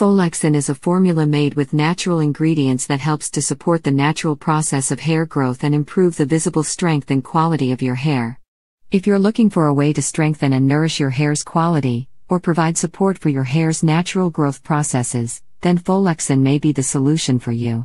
Folexin is a formula made with natural ingredients that helps to support the natural process of hair growth and improve the visible strength and quality of your hair. If you're looking for a way to strengthen and nourish your hair's quality, or provide support for your hair's natural growth processes, then Folexin may be the solution for you.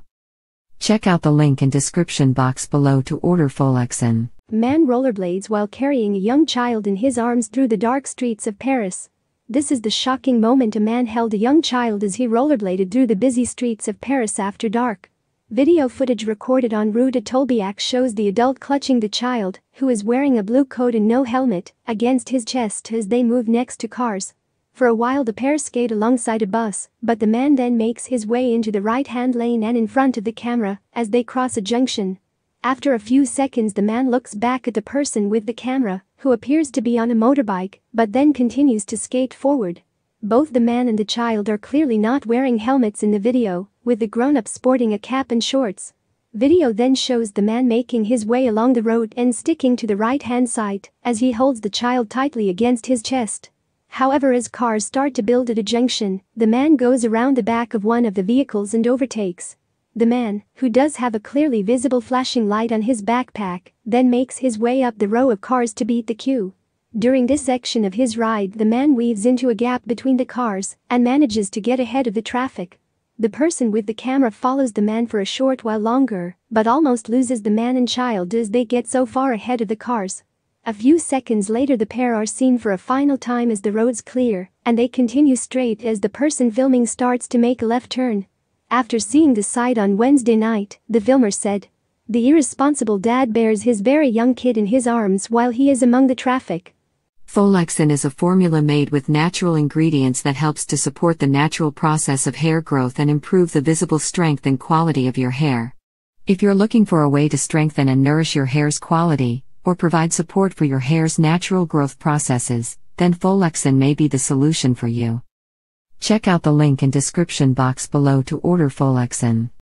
Check out the link in description box below to order Folexin. Man rollerblades while carrying a young child in his arms through the dark streets of Paris. This is the shocking moment a man held a young child as he rollerbladed through the busy streets of Paris after dark. Video footage recorded on Rue de Tolbiac shows the adult clutching the child, who is wearing a blue coat and no helmet, against his chest as they move next to cars. For a while the pair skate alongside a bus, but the man then makes his way into the right-hand lane and in front of the camera as they cross a junction. After a few seconds the man looks back at the person with the camera who appears to be on a motorbike but then continues to skate forward. Both the man and the child are clearly not wearing helmets in the video, with the grown-up sporting a cap and shorts. Video then shows the man making his way along the road and sticking to the right-hand side as he holds the child tightly against his chest. However as cars start to build at a junction, the man goes around the back of one of the vehicles and overtakes, the man, who does have a clearly visible flashing light on his backpack, then makes his way up the row of cars to beat the queue. During this section of his ride the man weaves into a gap between the cars and manages to get ahead of the traffic. The person with the camera follows the man for a short while longer, but almost loses the man and child as they get so far ahead of the cars. A few seconds later the pair are seen for a final time as the roads clear, and they continue straight as the person filming starts to make a left turn. After seeing the site on Wednesday night, the filmer said. The irresponsible dad bears his very young kid in his arms while he is among the traffic. Folexin is a formula made with natural ingredients that helps to support the natural process of hair growth and improve the visible strength and quality of your hair. If you're looking for a way to strengthen and nourish your hair's quality, or provide support for your hair's natural growth processes, then Folexin may be the solution for you. Check out the link in description box below to order Folexin.